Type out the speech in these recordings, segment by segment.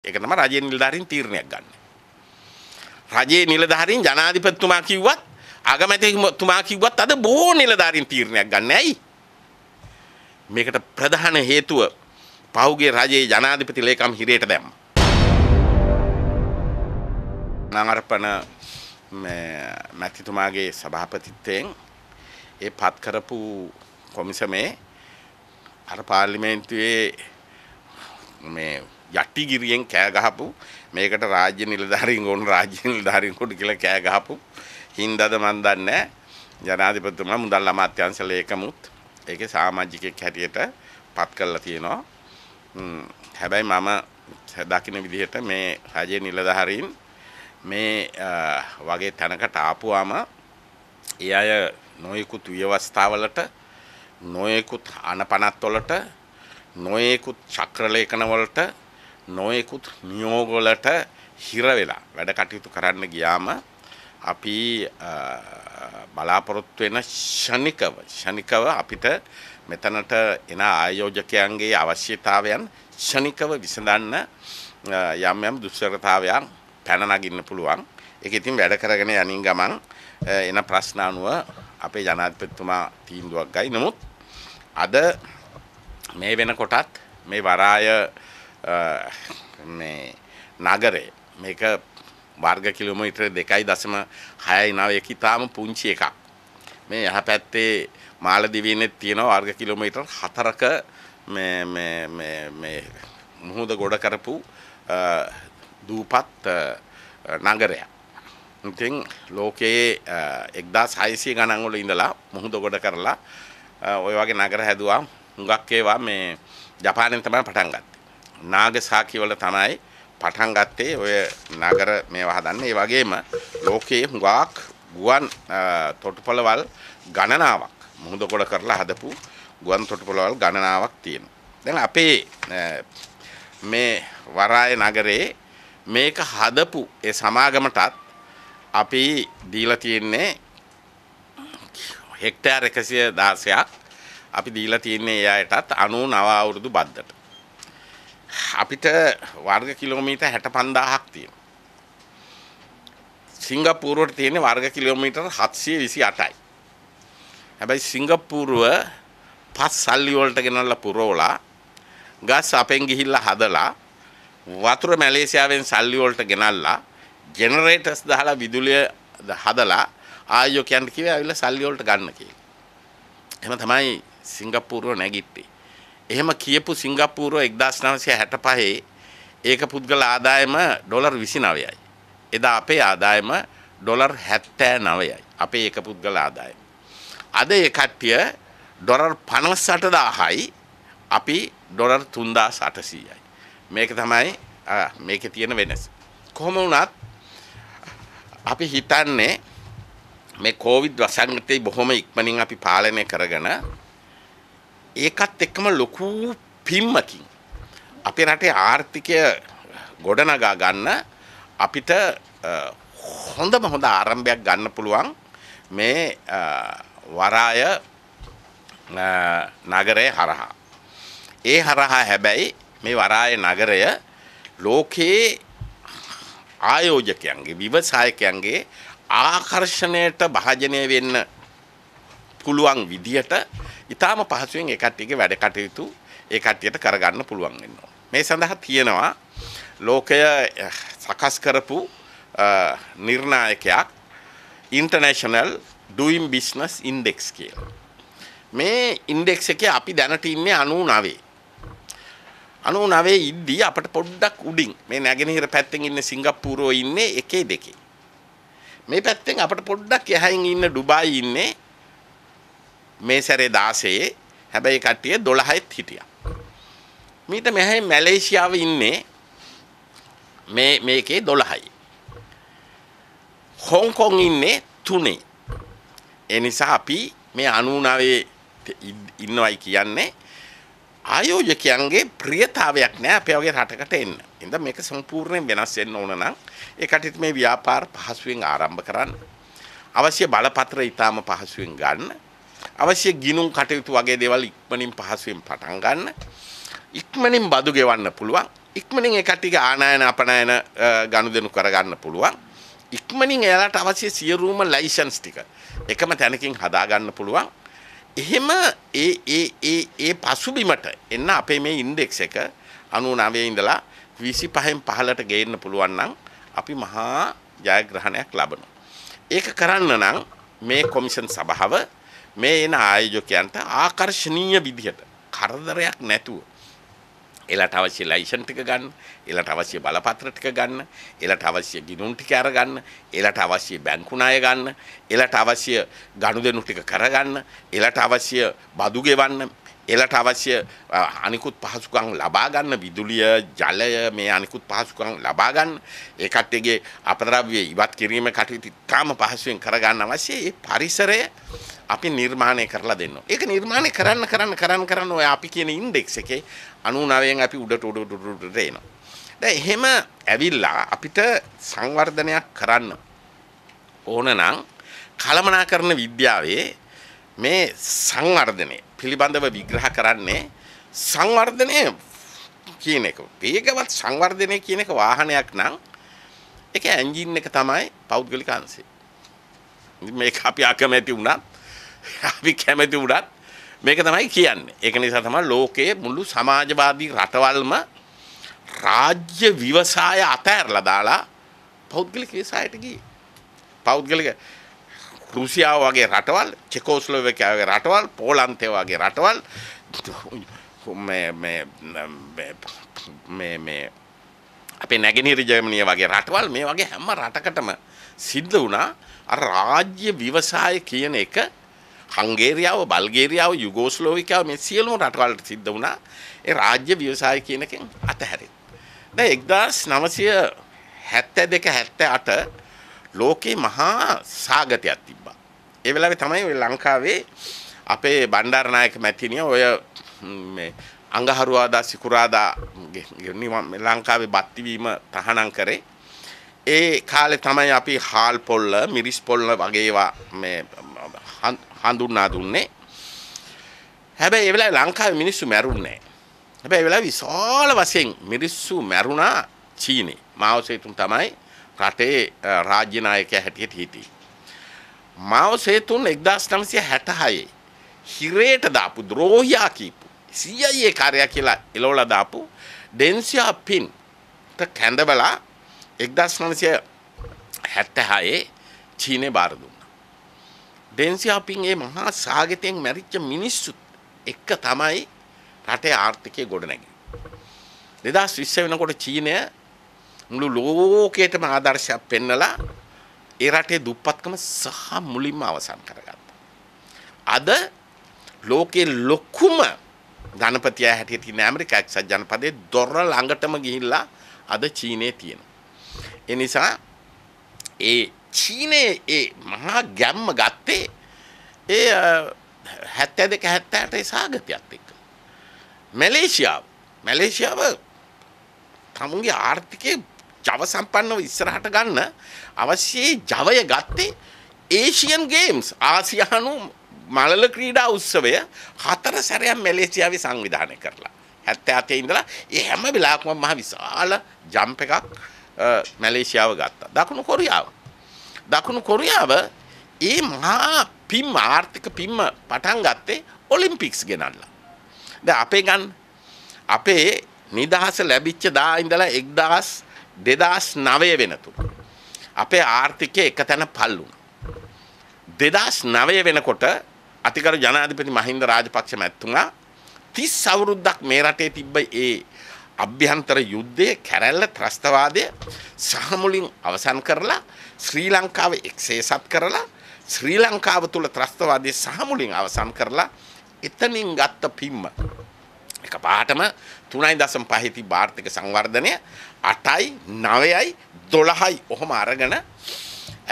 ඒක තමයි රජයේ නිලධාරීන් තීරණයක් ගන්න. රජයේ නිලධාරීන් ජනාධිපතිතුමා කිව්වත් අගමැතිතුමා කිව්වත් අද බොහෝ නිලධාරීන් තීරණයක් ගන්න. ඇයි? මේකට ප්‍රධාන හේතුව පහුගිය රජයේ ජනාධිපති ලේකම් හිරේට දැම්මා. නංගරපන මැතිතුමාගේ සභාපතිත්වයෙන් ඒ පත් කරපු කොමිසමේ අර පාර්ලිමේන්තුවේ මේ යටිගිරියෙන් කෑ ගහපු මේකට රාජ්‍ය නිලධාරීන් ඕන රාජ්‍ය නිලධාරීන් කොට කියලා කෑ ගහපු හින්දාද මන් දන්නේ ජනාධිපතිතුමා මුදල් අමාත්‍යාංශ ලේකමුත් ඒකේ සමාජිකයෙක් හැටියට පත් කරලා තියෙනවා හැබැයි මම දකින විදිහට මේ රජයේ නිලධාරීන් මේ වගේ තැනකට ආපුවාම ඒ අය නොයෙකුත් ව්‍යවස්ථාවලට නොයෙකුත් අනපනත්වලට නොයෙකුත් චක්‍රලේඛනවලට නොයෙකුත් නියෝගොලට හිර වෙලා වැඩ කටයුතු කරන්න ගියාම අපි බලාපොරොත්තු වෙන ෂණිකව ෂණිකව අපිට මෙතනට එන ආයෝජකයන්ගේ අවශ්‍යතාවයන් ෂණිකව විසඳන්න යම් යම් දුෂ්කරතාවයන් පැන නගින්න පුළුවන්. ඒක ඉතින් වැඩ කරගෙන යනින් ගමන් එන ප්‍රශ්න අනුව අපේ ජනාධිපතිතුමා තීන්දුවක් ගයි. නමුත් අද මේ වෙනකොටත් මේ වරාය මේ නගරය මේක වර්ග කිලෝමීටර දෙකයි දසම හයයි නව එක ඉතාම පුංචි එකක් මේ යහ පැත්තේ මාලදිවීනෙත් තියෙන වර්ග කිලෝමීටර් හතරක මුහුද ගොඩ කරපු දූපත් නගරයක් ඉතින් ලෝකයේ එක්දා සයිසිය ගණන්වල ඉඳලා මුහුද ගොඩ කරලා ඔය වගේ නගර හැදවා හුඟක් ඒවා මේ ජපානෙන් තමයි පටන් ගත්තේ නාගසාකි වල තමයි පටන් ගත්තේ ඔය නගර මේවා හදන්න. ඒ වගේම ලෝකයේ හුඟක් ගුවන් තොටුපළවල් ගණනාවක් මුහුදකොළ කරලා හදපු ගුවන් තොටුපළවල් ගණනාවක් තියෙනවා. දැන් අපේ මේ වරාය නගරේ මේක හදපු ඒ සමාගමටත් අපි දීලා තියෙන්නේ හෙක්ටර් 116ක් අපි දීලා තියෙන්නේ ඒ අයටත් 99 අවුරුදු බද්දට. අපිට වර්ග කිලෝමීට හැට පන්දාහක් තියෙන. සිංගපූරුවට තියෙන වර්ග කිලෝමීටර් හත්සිය විසි අටයි. හැබැයි සිංගපූරුව පස් සල්ලිවලට ගෙනල්ල පුරෝලා ගස් අපෙන් ගිහිල්ලා හදලා වතුර මැලේසියාවෙන් සල්ලිවලට ගෙනල්ලා ජෙනරේටස් දහලා විදුලිය හදලා ආයෝ කියන්න කිව්වේ ඇවිල්ලා සල්ලිවලට ගන්න කියලා. එහෙම තමයි සිංගපූරුව නැගිට්ටේ. එහෙම කියපු සිංගප්පූරුව 1965 ඒක පුද්ගල ආදායම ඩොලර් 29යි. එදා අපේ ආදායම ඩොලර් 79යි. අපේ ඒක පුද්ගල ආදායම. අද ඒ කට්ටිය ඩොලර් 58000යි අපි ඩොලර් 3800යි. මේක තමයි මේකේ තියෙන වෙනස. කොහොම වුණත් අපි හිතන්නේ මේ කෝවිඩ් වසංගතේ බොහොම ඉක්මනින් අපි පාලනය කරගෙන ඒකත් එක්කම ලොකු පිම්මකින් අපේ රටේ ආර්ථිකය ගොඩනගා ගන්න අපිට හොඳම හොඳ ආරම්භයක් ගන්න පුළුවන් මේ වරාය නගරය හරහා. ඒ හරහා හැබැයි මේ වරාය නගරය ලෝකයේ ආයෝජකයන්ගේ විවසායකයන්ගේ ආකර්ෂණයට භාජනය වෙන්න පුළුවන් විදිහට ඉතාම පහසුවෙන් ඒ කට්ටියගේ වැඩ කටයුතු ඒ කට්ටියට කරගන්න පුළුවන් වෙනවා. මේ සඳහා තියෙනවා ලෝකය සකස් කරපු නිර්ණායකයක් ඉන්ටර්නැෂනල් ඩුයිම් බිස්නස් ඉන්ඩෙක්ස් කියලා. මේ ඉන්ඩෙක්ස් එකේ අපි දැනට ඉන්නේ 99. 99 ඉද්දී අපිට පොඩ්ඩක් උඩින් මේ නැගෙනහිර පැත්තෙන් ඉන්න සිංගප්පූරුවෝ ඉන්නේ එකේ දෙකේ. මේ පැත්තෙන් අපිට පොඩ්ඩක් එහයින් ඉන්න ඩුබායි ඉන්නේ මේ සැරේ 16 හැබැයි කට්ටිය 12ෙත් හිටියා. මීට මෙහේ මැලේසියාව ඉන්නේ මේ මේකේ 12යි. හොංකොං ඉන්නේ 3. ඒ නිසා අපි මේ 99 ඉන්නවයි කියන්නේ ආයෝජකයන්ගේ ප්‍රියතාවයක් නෑ අපේ වගේ රටකට එන්න. ඉඳ මේක සම්පූර්ණයෙන් වෙනස් වෙන්න ඕන නම් ඒ කටිත් මේ ව්‍යාපාර පහසුවෙන් ආරම්භ කරන්න. අවශ්‍ය බලපත්‍ර ඊටාම පහසුවෙන් ගන්න. අවශ්‍ය ගිනුම් කටයුතු වගේ දේවල් ඉක්මනින් පහසුවෙන් පටන් ගන්න. ඉක්මනින් බදු ගෙවන්න පුළුවන්. ඉක්මනින් ඒ කට්ටිය ආනයන අපනයන ගනුදෙනු කරගන්න පුළුවන්. ඉක්මනින් එයාලට අවශ්‍ය සියලුම ලයිසන්ස් ටික එකම තැනකින් හදාගන්න පුළුවන්. එහෙම ඒ ඒ ඒ ඒ පසුබිමට එන්න අපේ මේ ඉන්ඩෙක්ස් එක 99 ඉඳලා 25න් 15ට ගේන්න පුළුවන් නම් අපි මහා ජයග්‍රහණයක් ලබනවා. ඒක කරන්න නම් මේ කොමිෂන් සභාව මේ එන ආයෝජකයන්ට ආකර්ශනීය විදිහට කරදරයක් නැතුව එලට අවශ්‍ය ලයිසන් ටික ගන්න, එලට අවශ්‍ය බලපත්‍ර ටික ගන්න, එලට අවශ්‍ය ගිණුම් ටික අරගන්න, එලට අවශ්‍ය බැංකු ණය ගන්න, එලට අවශ්‍ය ගනුදෙනු ටික කරගන්න, එලට අවශ්‍ය බදු ගෙවන්න, එලට අවශ්‍ය අනිකුත් පහසුකම් ලබා ගන්න විදුලිය, ජලය මේ අනිකුත් පහසුකම් ලබා ගන්න, ඒකත් එගේ අපද්‍රව්‍ය ඉවත් කිරීම කටයුතු තාම පහසුවෙන් කරගන්න අවශ්‍ය ඒ පරිසරය අපි නිර්මාණය කරලා දෙන්න. ඒක නිර්මාණය කරන්න කරන්න කරන්න කරන්න ඔය අපි කියන ඉන්ඩෙක්ස් එකේ 99න් අපි උඩට උඩට උඩට එනවා. දැන් එහෙම ඇවිල්ලා අපිට සංවර්ධනයක් කරන්න ඕන නම් කළමනාකරණ විද්‍යාවේ මේ සංවර්ධනය පිළිබඳව විග්‍රහ කරන්නේ සංවර්ධනය කියන එක. වේගවත් සංවර්ධනය කියන එක වාහනයක් නම් ඒක ඇන්ජින් එක තමයි පෞද්ගලික අංශය. මේක අපි අකමැති වුණත් අපි කැමැති උඩත් මේක තමයි කියන්නේ. ඒක නිසා තමයි ලෝකයේ මුළු සමාජවාදී රටවල්ම රාජ්‍ය විවසාය අතහැරලා දාලා පෞද්ගලික විවසායට ගියේ. පෞද්ගලික රුසියාව වගේ රටවල්, චෙකෝස්ලෝවැකියා වගේ රටවල්, පෝලන්තය වගේ රටවල් මේ මේ මේ මේ අපේ නැගෙනහිර ජර්මනිය වගේ රටවල් මේ වගේ හැම රටකටම සිද්ධ වුණා අර රාජ්‍ය විවසාය කියන එක හංගේරියාව බල්ගේරියාව යුගෝස්ලෝවිකාව මේ සියලුම රටවල්ට සිද්ධ වුණා ඒ රාජ්‍ය ව්‍යවසාය කියන එකෙන් අතහැරෙත්. දැන් 1972 78 ලෝකේ මහා සාගතයක් තිබ්බා. ඒ වෙලාවේ තමයි ලංකාවේ අපේ බණ්ඩාරනායක මැතිණිය ඔය මේ අඟහරුවාදා සිකුරාදා ලංකාවේ බත්තිවීම තහනම් කරේ. ඒ කාලේ තමයි අපි හාල් පොල්ල මිරිස් පොල්ල වගේ මේ හඳුන්වා දුන්නේ. හැබැයි ඒ වෙලාවේ ලංකාවේ මිනිස්සු මැරුන්නේ නැහැ. හැබැයි ඒ වෙලාවේ විශාල වශයෙන් මිනිස්සු මැරුණා චීනේ. මාව සේතුන් තමයි රටේ රාජ්‍ය නායකයා හැටියට හිටියේ. මාව සේතුන් 1966 හිරේට දාපු ද්‍රෝහියා කීපු CIA කාර්යය කියලා එලවලා දාපු ඩෙන්සියා පින් කැඳවලා 1966 චීනේ බාර දුන්නා. ඩෙන්සියාපින් ඒ මහා සාගතයෙන් මැරිච්ච මිනිස්සුත් එක්ක තමයි රටේ ආර්ථිකය ගොඩනැගිලි. 2020 වෙනකොට චීනය මුළු ලෝකයටම ආදර්ශයක් පෙන්නලා ඒ රටේ දුප්පත්කම සහ මුලින්ම අවසන් කරගත්තා. අද ලෝකේ ලොකුම ධනපතියා හැටියට ඉන්න ඇමරිකා එක්සත් ජනපදයේ දොර ළඟටම ගිහිල්ලා අද චීනයේ තියෙනවා. ඒ නිසා ඒ චීනයේ ඒ මහා ගැම්ම ගත්තේ ඒ හැත්තෑ දෙක හැත්තෑට සාගතයක් එක්ක. මැලේසියාව මැලේසියාව තමුන්ගේ ආර්ථිකය ජව සම්පන්නව ඉස්සරහට ගන්න අවශ්‍යයේ ජවය ගත්තේ ඒෂියන් ගේම්ස් ආසියානු මලල ක්‍රීඩා උත්සවය හතර සැරයක් මැලේසියාවේ සංවිධානය කරලා. හැත්තෑ අතේ ඉඳලා ඒ හැම වෙලාවකම මහ විශාල ජම්ප එකක් මැලේසියාව ගත්තා. දකුණු කොරියාව. දකුණු කොරියාව ඒ මහා පිම් ආර්ථික පිම්ම පටන් ගත්තේ ඔලිම්පික්ස් ගෙනල්ලා. ද අපේ ගන්න අපේ නිදහස ලැබිච්ච දා ඉඳලා එක්දස් දෙදස් නවය වෙනතු. අපේ ආර්ථිකය එක තැන පල්ලුන. දෙදස් නවය වෙනකොට අතිකරු ජනාධිපති මහින්ද රාජපක්ෂ මැත්තුනා තිස් අවුරුද්දක් මේ රටේ තිබ්බ ඒ අභ්‍යන්තර යුද්ධයේ කැරැල්ල ත්‍රස්තවාදය සහමුලින් අවසන් කරලා ශ්‍රී ලංකාව එක්සේසත් කරලා ශ්‍රී ලංකාව තුළ ත්‍රස්තවාදය සහමුලින් අවසන් කරලා එතනින් ගත්ත පිම්ම එක පාටම තුනයි දසම් පහිති භාර්ථික සංවර්ධනය අටයි නවයයි දොළහයි ඔහොම අරගෙන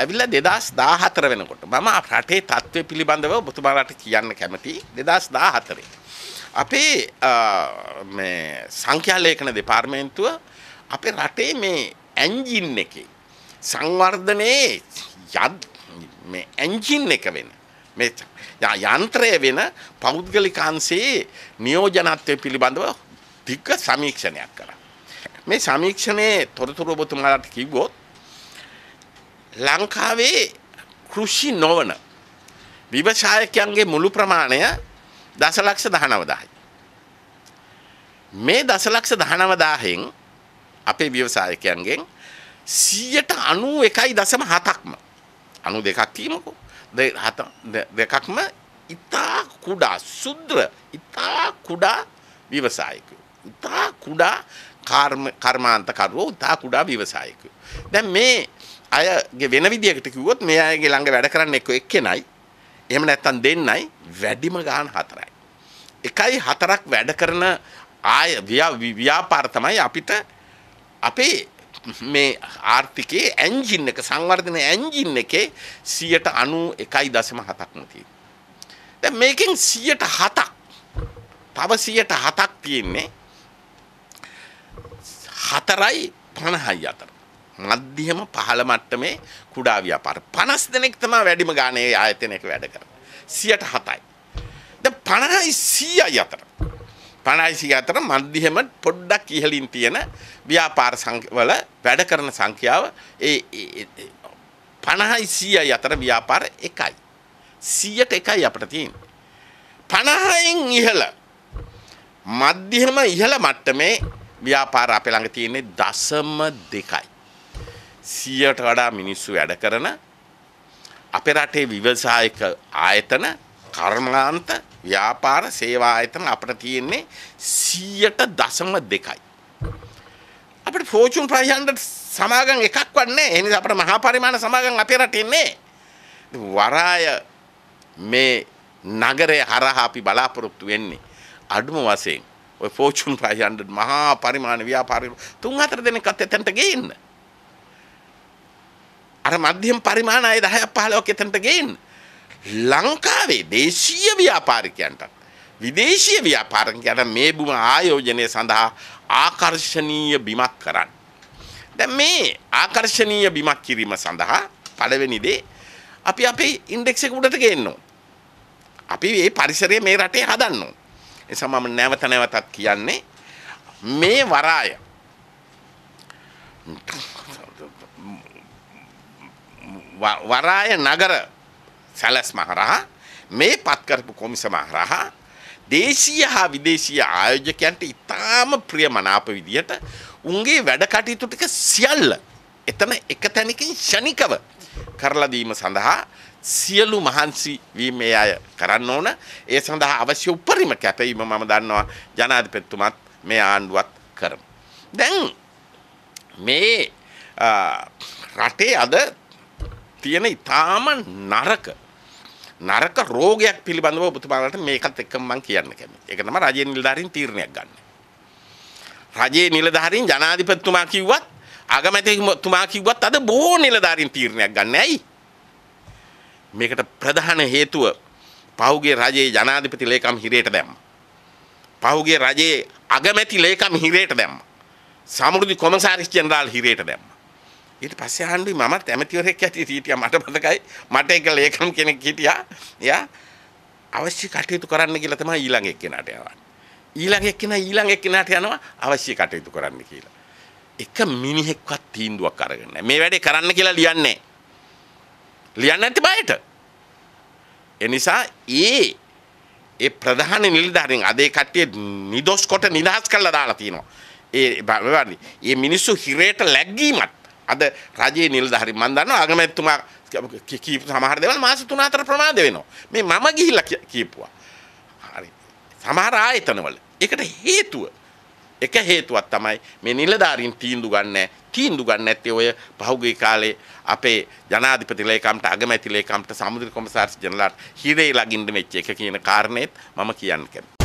ඇවිල්ල දෙදස් දාහතර වෙනකොට මම රටේ තත්ත්වය පිළිබඳව බොතුමාලට කියන්න කැමති දෙදස් දාහතරේ. අපේ මේ සංඛ්‍යාලේඛන දෙපාර්තමේන්තුව අපේ රටේ මේ එන්ජින් එකේ සංවර්ධනයේ යද් මේ එන්ජින් එක වෙන මේ යන්ත්‍රය වෙන පෞද්ගලිකාංශයේ නියෝජනත්වය පිළිබඳව දිග්ග සමීක්ෂණයක් කරා. මේ සමීක්ෂණයේ තොරතුරු ඔබතුමාලට කිව්වොත් ලංකාවේ කෘෂි නොවන විවසායකයන්ගේ මුළු ප්‍රමාණය දසලක්ෂ 19000යි. මේ දසලක්ෂ 19000න් අපේ ව්‍යවසායකයන්ගෙන් 91.7%ක්ම 92ක් කියමුකෝ. දෙකක්ම ඉතා කුඩා සුද්‍ර ඉතා කුඩා ව්‍යවසායකයෝ. ඉතා කුඩා කර්මාන්තකරුවෝ ඉතා කුඩා ව්‍යවසායකයෝ. දැන් මේ අයගේ වෙන විදිහකට කිව්වොත් මේ අයගේ ළඟ වැඩ කරන්න එක්ක එක්කෙනයි එහෙම නැත්තම් දෙන්නයි වැඩිම ගාන හතරයි. එකයි හතරක් වැඩ කරන ආය ව්‍යාපාර තමයි අපිට අපේ මේ ආර්ථිකයේ ඇන්ජින් එක සංවර්ධන ඇන්ජින් එකේ 91.7ක්ම තියෙනවා. දැන් මේකෙන් 107ක් තව 107ක් තියෙන්නේ 4යි 50යි අතර. මධ්‍යම පහළ මට්ටමේ කුඩා ව්‍යාපාර 50 දෙනෙක් තමයි වැඩිම ගානේ ආයතනයක වැඩ කරන්නේ 107යි දැන් 50යි 100යි අතර 50යි 100 අතර මධ්‍යම පොඩ්ඩක් ඉහළින් තියෙන ව්‍යාපාර වල වැඩ කරන සංඛ්‍යාව ඒ 50යි 100යි අතර ව්‍යාපාර එකයි 100ට එකයි අපිට තියෙන්නේ 50න් ඉහළ මධ්‍යම ඉහළ මට්ටමේ ව්‍යාපාර අපේ ළඟ තියෙන්නේ දශම දෙකයි. සියයට වඩා මිනිස්සු වැඩ කරන අපේ රටේ විවසායක ආයතන කර්මාන්ත ව්‍යාපාර සේවා ආයතන අපට තියෙන්නේ සියයට දසම දෙකයි. අපට ෆෝචුන් ප්‍රයිහන්ඩ සමාගම් එකක් වන්නේ එනි අපට මහා පරිමාණ සමාගම් අපේ රටන්නේ වරාය මේ නගරය හරහා අපි බලාපොරොත්තු වෙන්නේ අඩුම වශයෙන් ඔය ෆෝචුන් 500 මහා පරිමාණ ව්‍යාපාරිකයෝ තුන් හතර දෙනෙක්වත් එතනට ගෙන්න. අර මධ්‍යම පරිමාණ අය 10ක් 15ක් එතනට ගේන්න. ලංකාවේ දේශීය ව්‍යාපාරිකයන්ට විදේශීය ව්‍යාපාරිකයන්ට මේ බුම ආයෝජනය සඳහා ආකර්ශනීය බිමක් කරන්න. දැන් මේ ආකර්ශනීය බිමක් කිරීම සඳහා පළවෙනි දේ අපි අපේ ඉන්ඩෙක්ස් එක උඩට ගේන්න ඕන. අපි මේ පරිසරය මේ රටේ හදන්න ඕන. ඒ සමම නැවත නැවතත් කියන්නේ මේ වරාය වරාය නගර සැලැස්ම හරහා මේ පත් කරපු කොමිසම හරහා දේශීය හා විදේශීය ආයෝජකයන්ට ඉතාම ප්‍රියමනාප විදියට උන්ගේ වැඩ කටයුතු ටික සියල්ල එතන එක තැනකින් ෂණිකව කරලා දීම සඳහා සියලු මහන්සි වීමේ අය කරන්න ඕන ඒ සඳහා අවශ්‍ය උපරිම කැපවීම මම දන්නවා ජනාධිපතිතුමත් මේ ආණ්ඩුවත් කරමු. දැන් මේ රටේ අද තියෙන ඊටාම නරක නරක රෝගයක් පිළිබඳව ඔබතුමාලට මේකත් එක්කම මම කියන්න කැමතියි. ඒක තමයි රජයේ නිලධාරීන් තීරණයක් ගන්න. රජයේ නිලධාරීන් ජනාධිපතිතුමා කිව්වත් අගමැතිතුමා කිව්වත් අද බොහෝ නිලධාරීන් තීරණයක් ගන්න. ඇයි? මේකට ප්‍රධාන හේතුව පහුගිය රජයේ ජනාධිපති ලේකම් හිරේට දැම්ම. පහුගිය රජයේ අගමැති ලේකම් හිරේට දැම්ම. සමෘද්ධි කොමසාරිස් ජෙනරාල් හිරේට දැම්ම. ඊට පස්සේ ආණ්ඩුයි මමත් ඇමතිවරයෙක් ඇටියට හිටියා මට මතකයි මට එක ලේකම් කෙනෙක් හිටියා එයා අවශ්‍ය කටයුතු කරන්න කියලා තමයි ඊළඟ එක්කෙනාට යවන්නේ ඊළඟ එක්කෙනා ඊළඟ එක්කෙනාට යනවා අවශ්‍ය කටයුතු කරන්න කියලා එක මිනිහෙක්වත් තීන්දුවක් අරගෙන නැහැ මේ වැඩේ කරන්න කියලා ලියන්නේ ලියන්න නැති බයට ඒ නිසා ඒ ඒ ප්‍රධාන නිලධාරීන් අද ඒ කට්ටිය නිදොස් කොට නිදහස් කරලා දාලා තිනවා ඒ බලවනි මේ මිනිස්සු හිරේට läගීමත් අද රජයේ නිලධාරි මම දන්නවා අගමැතිතුමා කීප සමහර දේවල් මාස 3-4 ප්‍රමාද වෙනවා. මේ මම ගිහිල්ලා කීපුවා. හරි. සමහර ආයතනවල. ඒකට හේතුව එක හේතුවක් තමයි මේ නිලධාරීන් තීන්දුව ගන්න තීන්දුව ගන්න නැත්තේ ඔය පහුගිය කාලේ අපේ ජනාධිපති ලේකම්ට අගමැති ලේකම්ට සමුද්‍ර කොමසාරිස් ජනරල්ට හිරේ ලගින්න වෙච්ච එක කියන කාරණේත් මම කියන්න කැමතියි.